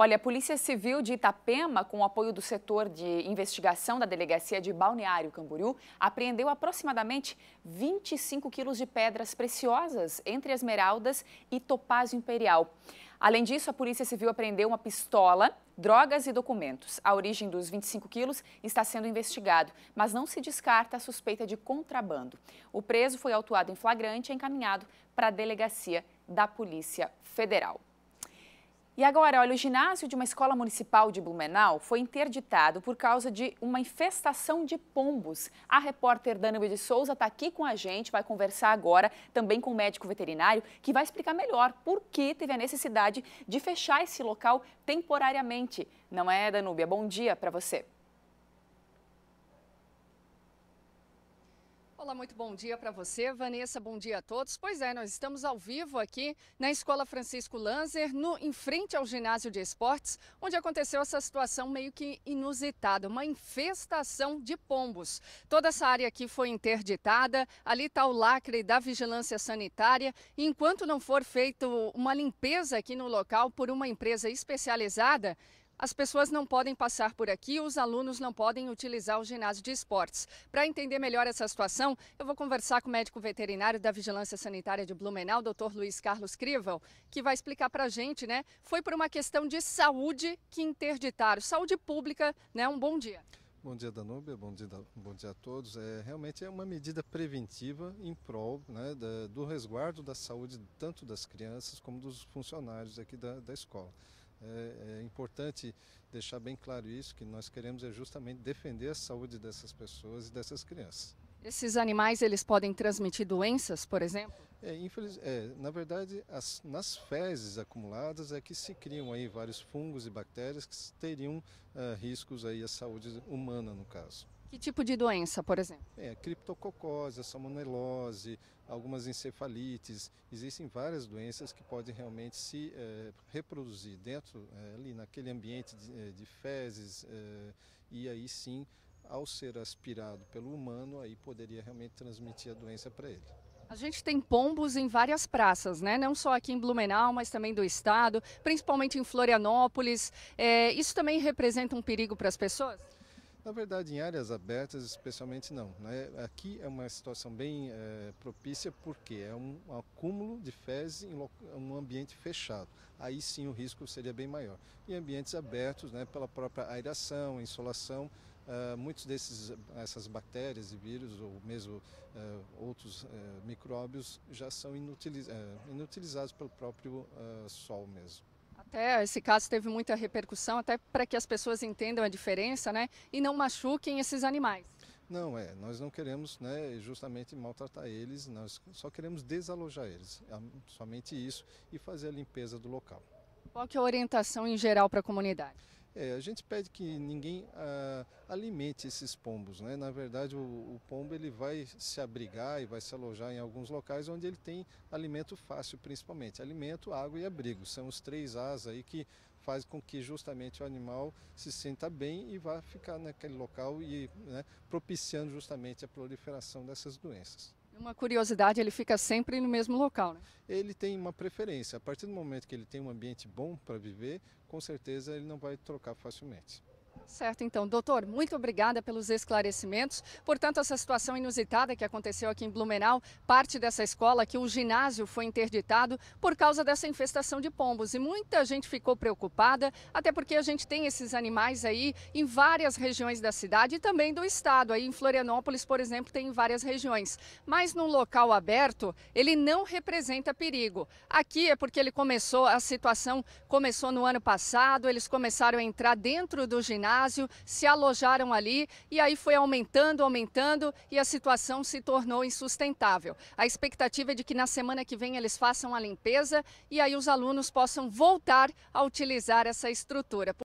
Olha, a Polícia Civil de Itapema, com o apoio do setor de investigação da Delegacia de Balneário Camboriú, apreendeu aproximadamente 25 quilos de pedras preciosas entre esmeraldas e topázio imperial. Além disso, a Polícia Civil apreendeu uma pistola, drogas e documentos. A origem dos 25 quilos está sendo investigado, mas não se descarta a suspeita de contrabando. O preso foi autuado em flagrante e encaminhado para a delegacia da Polícia Federal. E agora, olha, o ginásio de uma escola municipal de Blumenau foi interditado por causa de uma infestação de pombos. A repórter Dana de Souza está aqui com a gente, vai conversar agora também com o médico veterinário, que vai explicar melhor por que teve a necessidade de fechar esse local temporariamente. Não é, Danúbia? Bom dia para você. Olá, muito bom dia para você, Vanessa. Bom dia a todos. Pois é, nós estamos ao vivo aqui na Escola Francisco Lanzer, no, em frente ao ginásio de esportes, onde aconteceu essa situação meio que inusitada, uma infestação de pombos. Toda essa área aqui foi interditada, ali está o lacre da vigilância sanitária. E enquanto não for feita uma limpeza aqui no local por uma empresa especializada, as pessoas não podem passar por aqui, os alunos não podem utilizar o ginásio de esportes. Para entender melhor essa situação, eu vou conversar com o médico veterinário da Vigilância Sanitária de Blumenau, doutor Luiz Carlos Crivel, que vai explicar para a gente, né? Foi por uma questão de saúde que interditaram, saúde pública, né? Um bom dia. Bom dia, Danúbia, bom dia, bom dia a todos. É, realmente é uma medida preventiva em prol né, da, do resguardo da saúde tanto das crianças como dos funcionários aqui da, da escola. É, é, importante deixar bem claro isso, que nós queremos é justamente defender a saúde dessas pessoas e dessas crianças. Esses animais, eles podem transmitir doenças, por exemplo? É, infeliz, é, na verdade, as, nas fezes acumuladas é que se criam aí vários fungos e bactérias que teriam uh, riscos aí à saúde humana, no caso. Que tipo de doença, por exemplo? É, criptococose, salmonelose, algumas encefalites. Existem várias doenças que podem realmente se é, reproduzir dentro, é, ali naquele ambiente de, eh, de fezes, é, e aí sim, ao ser aspirado pelo humano, aí poderia realmente transmitir a doença para ele. A gente tem pombos em várias praças, né? Não só aqui em Blumenau, mas também do estado, principalmente em Florianópolis. É, isso também representa um perigo para as pessoas? Na verdade, em áreas abertas, especialmente não. Né? Aqui é uma situação bem é, propícia porque é um acúmulo de fezes em um ambiente fechado. Aí sim o risco seria bem maior. Em ambientes abertos, né, pela própria aeração, insolação, uh, muitos desses essas bactérias e vírus ou mesmo uh, outros uh, micróbios já são inutiliz eh, inutilizados pelo próprio ah, sol mesmo. Até esse caso teve muita repercussão, até para que as pessoas entendam a diferença, né? E não machuquem esses animais. Não, é, nós não queremos né, justamente maltratar eles, nós só queremos desalojar eles, é somente isso, e fazer a limpeza do local. Qual que é a orientação em geral para a comunidade? É, a gente pede que ninguém ah, alimente esses pombos, né? Na verdade, o, o, pombo ele vai se abrigar e vai se alojar em alguns locais onde ele tem alimento fácil, principalmente alimento, água e abrigo. São os três As aí que faz com que justamente o animal se sinta bem e vá ficar naquele local e né, propiciando justamente a proliferação dessas doenças. Uma curiosidade, ele fica sempre no mesmo local, né? Ele tem uma preferência. A partir do momento que ele tem um ambiente bom para viver, com certeza ele não vai trocar facilmente. Certo, então, doutor, muito obrigada pelos esclarecimentos. Portanto, essa situação inusitada que aconteceu aqui em Blumenau, parte dessa escola, que o ginásio foi interditado por causa dessa infestação de pombos. E muita gente ficou preocupada, até porque a gente tem esses animais aí em várias regiões da cidade e também do estado. Aí em Florianópolis, por exemplo, tem em várias regiões. Mas num local aberto, ele não representa perigo. Aqui é porque ele começou, a situação começou no ano passado, eles começaram a entrar dentro do ginásio ginásio, se alojaram ali e aí foi aumentando, aumentando e a situação se tornou insustentável. A expectativa é de que na semana que vem eles façam a limpeza e aí os alunos possam voltar a utilizar essa estrutura.